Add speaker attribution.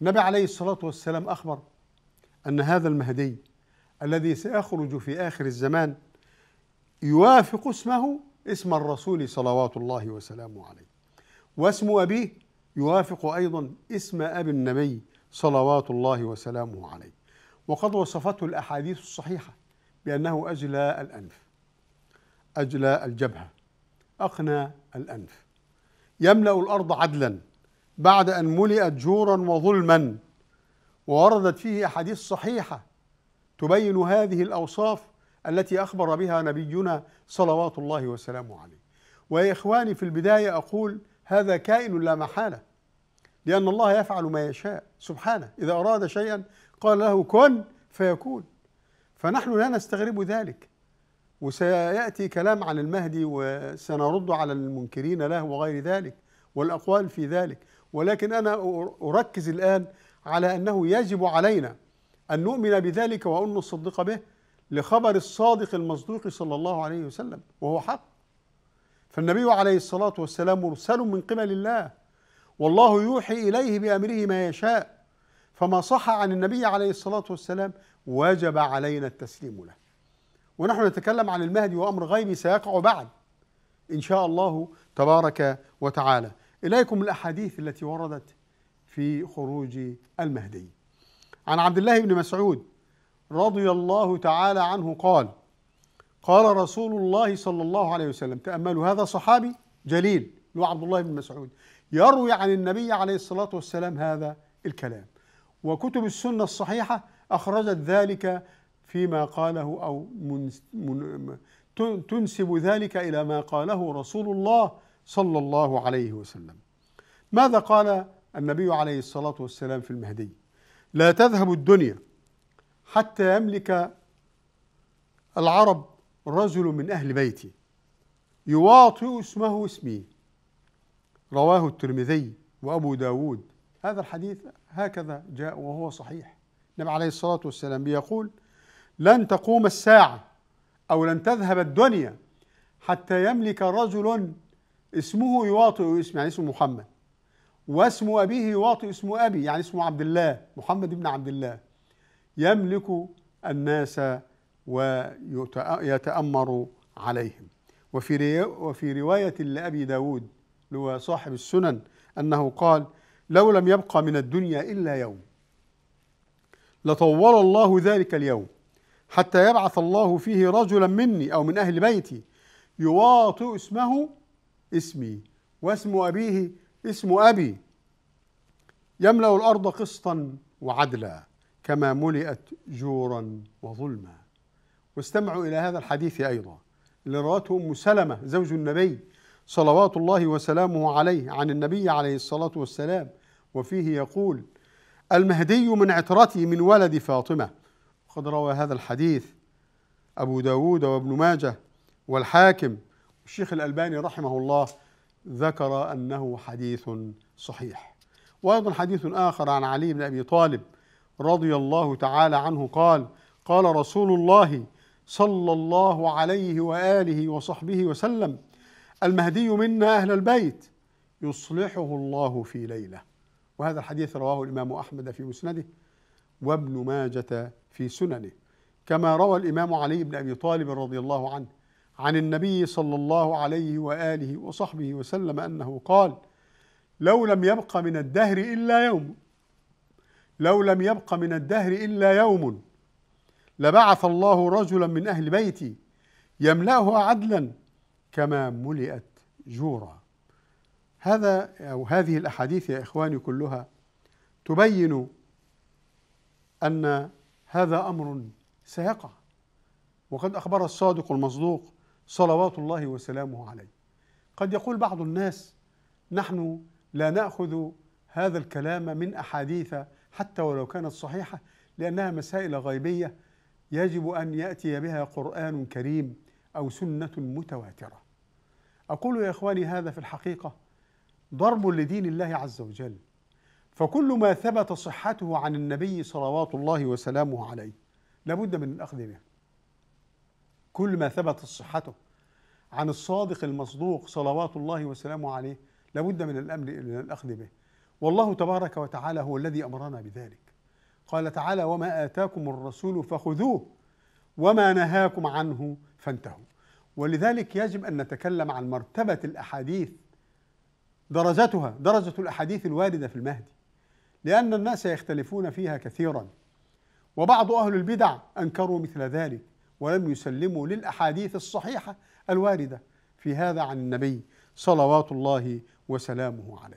Speaker 1: النبي عليه الصلاة والسلام أخبر أن هذا المهدي الذي سيخرج في آخر الزمان يوافق اسمه اسم الرسول صلوات الله وسلامه عليه واسم أبيه يوافق أيضا اسم أبي النبي صلوات الله وسلامه عليه وقد وصفته الأحاديث الصحيحة بأنه أجلى الأنف أجلى الجبهة أقنى الأنف يملأ الأرض عدلا بعد أن ملئت جورا وظلما ووردت فيه أحاديث صحيحة تبين هذه الأوصاف التي أخبر بها نبينا صلوات الله وسلامه عليه ويا إخواني في البداية أقول هذا كائن لا محالة لأن الله يفعل ما يشاء سبحانه إذا أراد شيئا قال له كن فيكون فنحن لا نستغرب ذلك وسيأتي كلام عن المهدي وسنرد على المنكرين له وغير ذلك والأقوال في ذلك ولكن أنا أركز الآن على أنه يجب علينا أن نؤمن بذلك وأن نصدق به لخبر الصادق المصدوق صلى الله عليه وسلم وهو حق فالنبي عليه الصلاة والسلام مرسل من قبل الله والله يوحي إليه بأمره ما يشاء فما صح عن النبي عليه الصلاة والسلام وجب علينا التسليم له ونحن نتكلم عن المهدي وأمر غيبي سيقع بعد إن شاء الله تبارك وتعالى إليكم الأحاديث التي وردت في خروج المهدي عن عبد الله بن مسعود رضي الله تعالى عنه قال قال رسول الله صلى الله عليه وسلم تأملوا هذا صحابي جليل هو عبد الله بن مسعود يروي عن النبي عليه الصلاة والسلام هذا الكلام وكتب السنة الصحيحة أخرجت ذلك فيما قاله أو من من تنسب ذلك إلى ما قاله رسول الله صلى الله عليه وسلم ماذا قال النبي عليه الصلاة والسلام في المهدي لا تذهب الدنيا حتى يملك العرب رجل من أهل بيتي يواطئ اسمه اسمي رواه الترمذي وأبو داود هذا الحديث هكذا جاء وهو صحيح النبي عليه الصلاة والسلام بيقول لن تقوم الساعة أو لن تذهب الدنيا حتى يملك رجل اسمه يواطئ اسم يعني اسمه محمد واسم أبيه يواطئ اسم أبي يعني اسمه عبد الله محمد بن عبد الله يملك الناس ويتأمر عليهم وفي وفي رواية لأبي داود هو صاحب السنن أنه قال لو لم يبقى من الدنيا إلا يوم لطول الله ذلك اليوم حتى يبعث الله فيه رجلا مني أو من أهل بيتي يواطئ اسمه اسمي واسم أبيه اسم أبي يملأ الأرض قسطا وعدلا كما ملئت جورا وظلما واستمعوا إلى هذا الحديث أيضا اللي رواته أم سلمة زوج النبي صلوات الله وسلامه عليه عن النبي عليه الصلاة والسلام وفيه يقول المهدي من عترتي من ولد فاطمة قد روى هذا الحديث أبو داود وابن ماجه والحاكم الشيخ الألباني رحمه الله ذكر أنه حديث صحيح وأيضا حديث آخر عن علي بن أبي طالب رضي الله تعالى عنه قال قال رسول الله صلى الله عليه وآله وصحبه وسلم المهدي منا أهل البيت يصلحه الله في ليلة وهذا الحديث رواه الإمام أحمد في مسنده وابن ماجة في سننه كما روى الإمام علي بن أبي طالب رضي الله عنه عن النبي صلى الله عليه واله وصحبه وسلم انه قال لو لم يبق من الدهر الا يوم لو لم يبق من الدهر الا يوم لبعث الله رجلا من اهل بيتي يملاه عدلا كما ملئت جورا هذا او هذه الاحاديث يا اخواني كلها تبين ان هذا امر سيقع وقد اخبر الصادق المصدوق صلوات الله وسلامه عليه قد يقول بعض الناس نحن لا ناخذ هذا الكلام من احاديث حتى ولو كانت صحيحه لانها مسائل غيبيه يجب ان ياتي بها قران كريم او سنه متواتره اقول يا اخواني هذا في الحقيقه ضرب لدين الله عز وجل فكل ما ثبت صحته عن النبي صلوات الله وسلامه عليه لابد من الاخذ به كل ما ثبتت صحته عن الصادق المصدوق صلوات الله وسلامه عليه لابد من الامر من الاخذ به والله تبارك وتعالى هو الذي امرنا بذلك قال تعالى وما اتاكم الرسول فخذوه وما نهاكم عنه فانتهوا ولذلك يجب ان نتكلم عن مرتبه الاحاديث درجتها درجه الاحاديث الوارده في المهدي لان الناس يختلفون فيها كثيرا وبعض اهل البدع انكروا مثل ذلك ولم يسلموا للأحاديث الصحيحة الواردة في هذا عن النبي صلوات الله وسلامه عليه